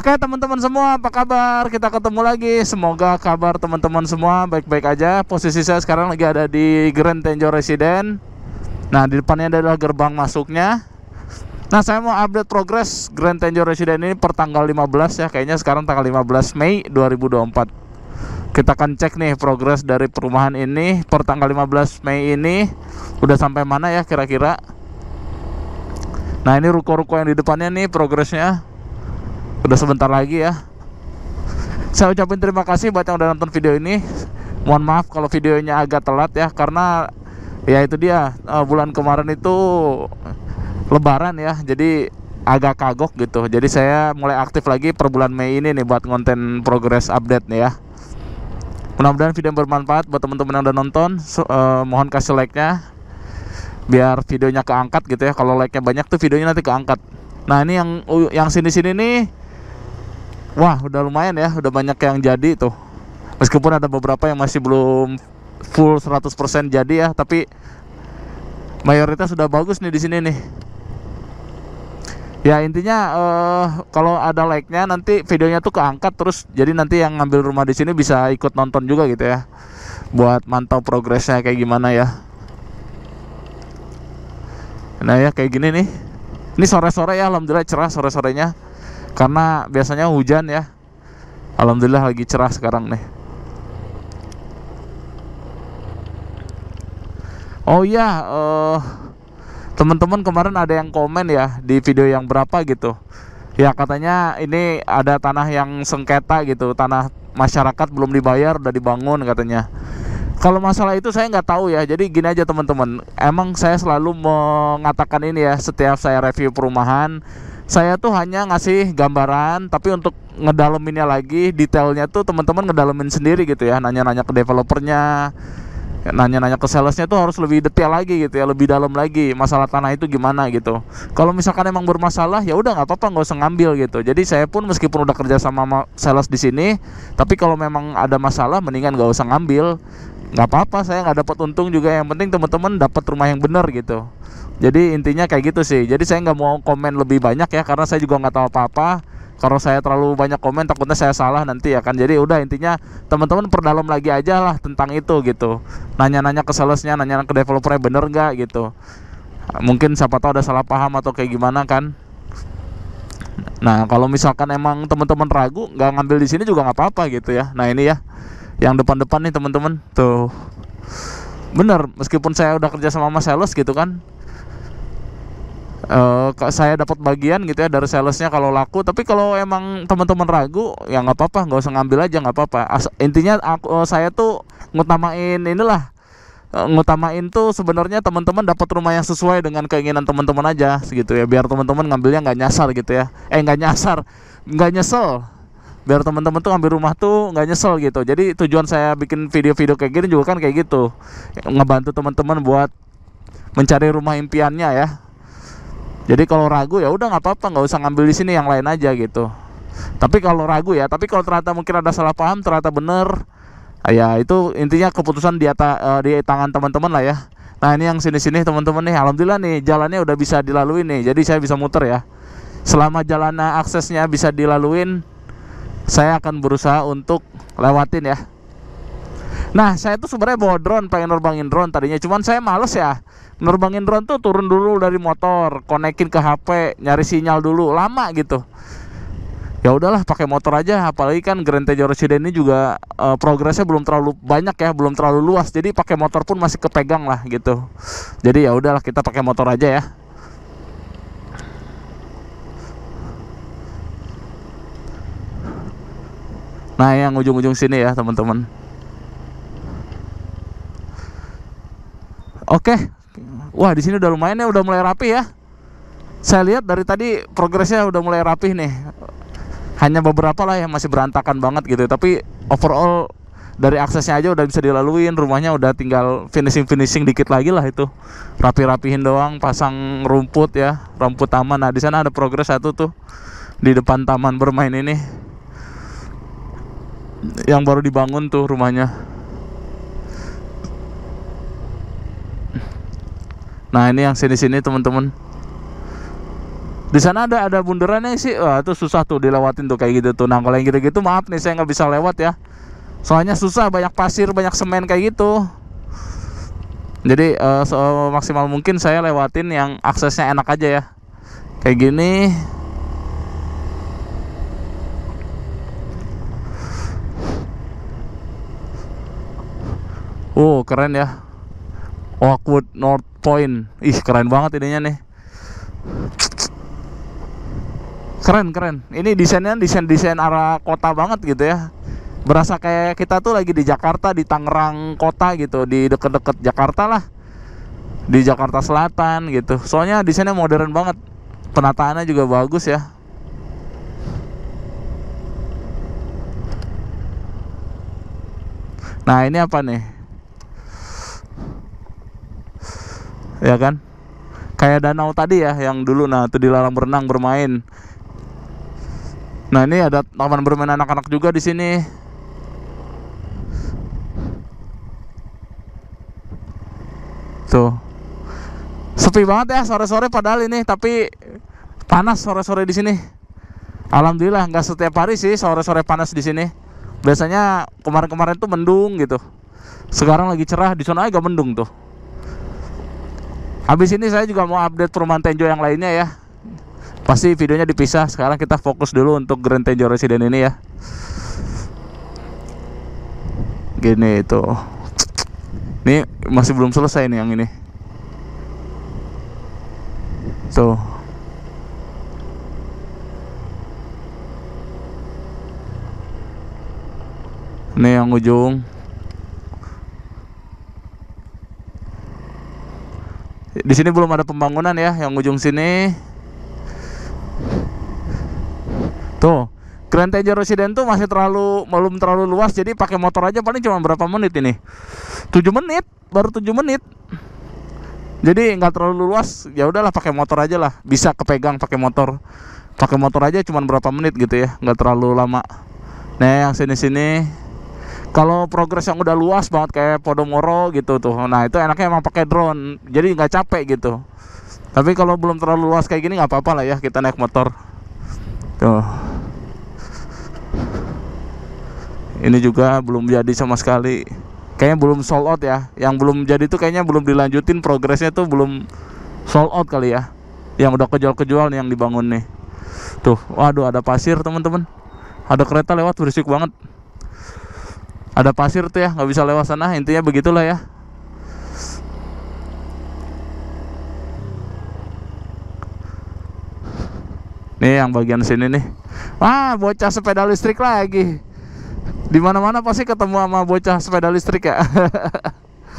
Oke teman-teman semua apa kabar? Kita ketemu lagi. Semoga kabar teman-teman semua baik-baik aja. Posisi saya sekarang lagi ada di Grand Tenjo Residen. Nah di depannya adalah gerbang masuknya. Nah saya mau update progres Grand Tenjo Residen ini per tanggal 15 ya. Kayaknya sekarang tanggal 15 Mei 2024. Kita akan cek nih progres dari perumahan ini per tanggal 15 Mei ini udah sampai mana ya kira-kira. Nah ini ruko-ruko yang di depannya nih progresnya udah sebentar lagi ya saya ucapin terima kasih buat yang udah nonton video ini mohon maaf kalau videonya agak telat ya karena ya itu dia eh, bulan kemarin itu lebaran ya jadi agak kagok gitu jadi saya mulai aktif lagi per bulan Mei ini nih buat konten progress update nih ya mudah-mudahan video bermanfaat buat teman-teman yang udah nonton so, uh, mohon kasih like-nya biar videonya keangkat gitu ya kalau like-nya banyak tuh videonya nanti keangkat nah ini yang yang sini-sini nih Wah, udah lumayan ya, udah banyak yang jadi tuh. Meskipun ada beberapa yang masih belum full 100% jadi ya, tapi mayoritas sudah bagus nih di sini nih. Ya intinya uh, kalau ada like-nya nanti videonya tuh keangkat terus jadi nanti yang ngambil rumah di sini bisa ikut nonton juga gitu ya. Buat mantau progresnya kayak gimana ya. Nah ya kayak gini nih. Ini sore-sore ya alhamdulillah cerah sore-sorenya karena biasanya hujan ya Alhamdulillah lagi cerah sekarang nih Oh iya uh, teman-teman kemarin ada yang komen ya di video yang berapa gitu ya katanya ini ada tanah yang sengketa gitu tanah masyarakat belum dibayar udah dibangun katanya kalau masalah itu saya nggak tahu ya jadi gini aja teman-teman emang saya selalu mengatakan ini ya setiap saya review perumahan saya tuh hanya ngasih gambaran tapi untuk ngedaleminnya lagi detailnya tuh teman-teman ngedalemin sendiri gitu ya nanya-nanya ke developernya nanya-nanya ke salesnya tuh harus lebih detail lagi gitu ya lebih dalam lagi masalah tanah itu gimana gitu kalau misalkan emang bermasalah ya udah nggak apa-apa nggak usah ngambil gitu jadi saya pun meskipun udah kerja sama sales di sini tapi kalau memang ada masalah mendingan nggak usah ngambil nggak apa-apa saya nggak dapat untung juga yang penting teman-teman dapat rumah yang benar gitu jadi intinya kayak gitu sih jadi saya nggak mau komen lebih banyak ya karena saya juga nggak tahu apa-apa kalau saya terlalu banyak komen takutnya saya salah nanti ya kan jadi udah intinya teman-teman perdalam lagi aja lah tentang itu gitu nanya-nanya ke salesnya nanya nanya ke developernya bener nggak gitu mungkin siapa tahu ada salah paham atau kayak gimana kan nah kalau misalkan emang teman-teman ragu nggak ngambil di sini juga nggak apa-apa gitu ya nah ini ya yang depan-depan nih teman-teman tuh bener meskipun saya udah kerja sama mas sales gitu kan uh, saya dapat bagian gitu ya dari salesnya kalau laku tapi kalau emang teman-teman ragu ya nggak apa-apa nggak usah ngambil aja nggak apa-apa intinya aku eh, saya tuh ngutamain inilah eh, ngutamain tuh sebenarnya teman-teman dapat rumah yang sesuai dengan keinginan teman-teman aja segitu ya biar teman-teman ngambilnya nggak nyasar gitu ya eh nggak nyasar nggak nyesel biar teman-teman tuh ambil rumah tuh nggak nyesel gitu jadi tujuan saya bikin video-video kayak gini juga kan kayak gitu ngebantu teman-teman buat mencari rumah impiannya ya jadi kalau ragu ya udah nggak apa-apa nggak usah ngambil di sini yang lain aja gitu tapi kalau ragu ya tapi kalau ternyata mungkin ada salah paham ternyata bener ya itu intinya keputusan di, atas eh, di tangan teman-teman lah ya nah ini yang sini-sini teman-teman nih alhamdulillah nih jalannya udah bisa dilalui nih jadi saya bisa muter ya selama jalannya aksesnya bisa dilaluin saya akan berusaha untuk lewatin ya Nah, saya tuh sebenarnya bawa drone, pengen nerbangin drone tadinya, cuman saya males ya. Nerbangin drone tuh turun dulu dari motor, konekin ke HP, nyari sinyal dulu, lama gitu. Ya udahlah pakai motor aja, apalagi kan Grand Tejo Resident ini juga uh, progresnya belum terlalu banyak ya, belum terlalu luas. Jadi pakai motor pun masih kepegang lah gitu. Jadi ya udahlah kita pakai motor aja ya. Nah, yang ujung-ujung sini ya, teman-teman. Oke. Wah, di sini udah lumayan ya, udah mulai rapi ya. Saya lihat dari tadi progresnya udah mulai rapi nih. Hanya beberapa lah yang masih berantakan banget gitu, tapi overall dari aksesnya aja udah bisa dilaluin rumahnya udah tinggal finishing finishing dikit lagi lah itu rapi rapihin doang pasang rumput ya rumput taman nah di sana ada progres satu tuh di depan taman bermain ini yang baru dibangun tuh rumahnya Nah ini yang sini-sini teman-teman. Di sana ada ada bundarannya sih. Wah itu susah tuh dilewatin tuh kayak gitu tuh. Nah kalau yang gitu-gitu maaf nih saya nggak bisa lewat ya. Soalnya susah banyak pasir banyak semen kayak gitu. Jadi uh, eh, so, maksimal mungkin saya lewatin yang aksesnya enak aja ya. Kayak gini. Oh keren ya. Oakwood North poin, ih keren banget idenya nih keren keren ini desainnya desain desain arah kota banget gitu ya berasa kayak kita tuh lagi di Jakarta di Tangerang kota gitu di deket-deket Jakarta lah di Jakarta Selatan gitu soalnya desainnya modern banget penataannya juga bagus ya nah ini apa nih ya kan kayak danau tadi ya yang dulu nah itu dilarang berenang bermain nah ini ada taman bermain anak-anak juga di sini tuh sepi banget ya sore-sore padahal ini tapi panas sore-sore di sini alhamdulillah nggak setiap hari sih sore-sore panas di sini biasanya kemarin-kemarin tuh mendung gitu sekarang lagi cerah di sana agak mendung tuh Habis ini saya juga mau update perumahan Tenjo yang lainnya ya. Pasti videonya dipisah. Sekarang kita fokus dulu untuk Grand Tenjo Resident ini ya. Gini itu. Ini masih belum selesai nih yang ini. Tuh. Ini yang ujung. Di sini belum ada pembangunan ya, yang ujung sini. Tuh, Grand Tejo Resident tuh masih terlalu belum terlalu luas jadi pakai motor aja paling cuma berapa menit ini 7 menit baru 7 menit jadi nggak terlalu luas ya udahlah pakai motor aja lah bisa kepegang pakai motor pakai motor aja cuma berapa menit gitu ya nggak terlalu lama nah yang sini sini kalau progres yang udah luas banget kayak Podomoro gitu tuh nah itu enaknya emang pakai drone jadi nggak capek gitu tapi kalau belum terlalu luas kayak gini nggak apa-apa lah ya kita naik motor tuh ini juga belum jadi sama sekali kayaknya belum sold out ya yang belum jadi tuh kayaknya belum dilanjutin progresnya tuh belum sold out kali ya yang udah kejual-kejual nih yang dibangun nih tuh waduh ada pasir teman-teman ada kereta lewat berisik banget ada pasir tuh ya nggak bisa lewat sana intinya begitulah ya nih yang bagian sini nih Wah bocah sepeda listrik lagi Dimana mana pasti ketemu sama bocah sepeda listrik ya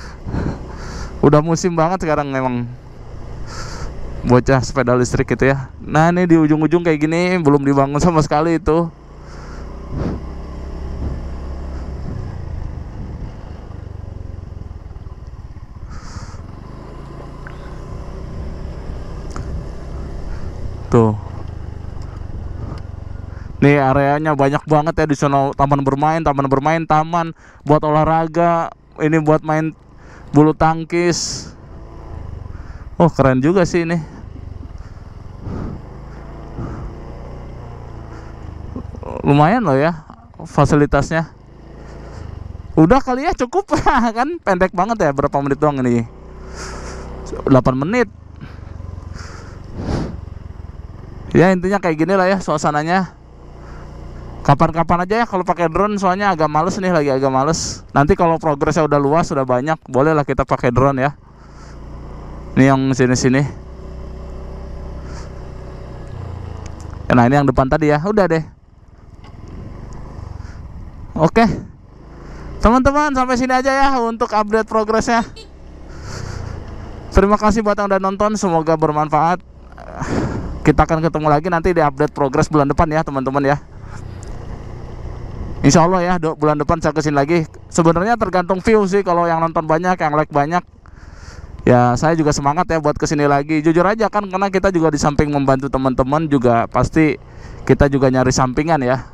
udah musim banget sekarang memang bocah sepeda listrik itu ya nah ini di ujung-ujung kayak gini belum dibangun sama sekali itu Nih areanya banyak banget ya di sana taman bermain, taman bermain, taman buat olahraga, ini buat main bulu tangkis. Oh, keren juga sih ini. Lumayan loh ya fasilitasnya. Udah kali ya cukup kan pendek banget ya berapa menit doang ini. 8 menit. Ya intinya kayak gini lah ya suasananya Kapan-kapan aja ya kalau pakai drone soalnya agak males nih lagi agak males. Nanti kalau progresnya udah luas sudah banyak, bolehlah kita pakai drone ya. Ini yang sini-sini. Eh, nah ini yang depan tadi ya, udah deh. Oke, teman-teman sampai sini aja ya untuk update progresnya. Terima kasih buat yang udah nonton, semoga bermanfaat. Kita akan ketemu lagi nanti di update progres bulan depan ya teman-teman ya. Insya Allah ya bulan depan saya kesini lagi sebenarnya tergantung view sih kalau yang nonton banyak yang like banyak ya saya juga semangat ya buat kesini lagi jujur aja kan karena kita juga di samping membantu teman-teman juga pasti kita juga nyari sampingan ya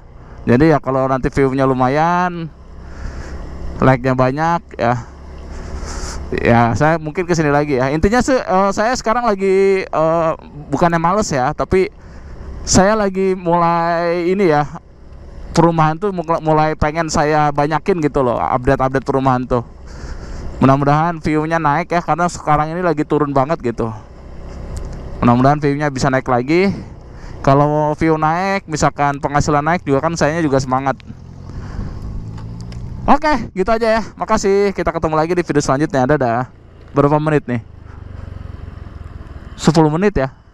jadi ya kalau nanti view-nya lumayan like-nya banyak ya ya saya mungkin kesini lagi ya intinya sih uh, saya sekarang lagi uh, bukannya males ya tapi saya lagi mulai ini ya perumahan tuh mulai pengen saya banyakin gitu loh update-update perumahan tuh mudah-mudahan view-nya naik ya karena sekarang ini lagi turun banget gitu mudah-mudahan view-nya bisa naik lagi kalau view naik misalkan penghasilan naik juga kan sayanya juga semangat oke gitu aja ya makasih kita ketemu lagi di video selanjutnya dadah berapa menit nih 10 menit ya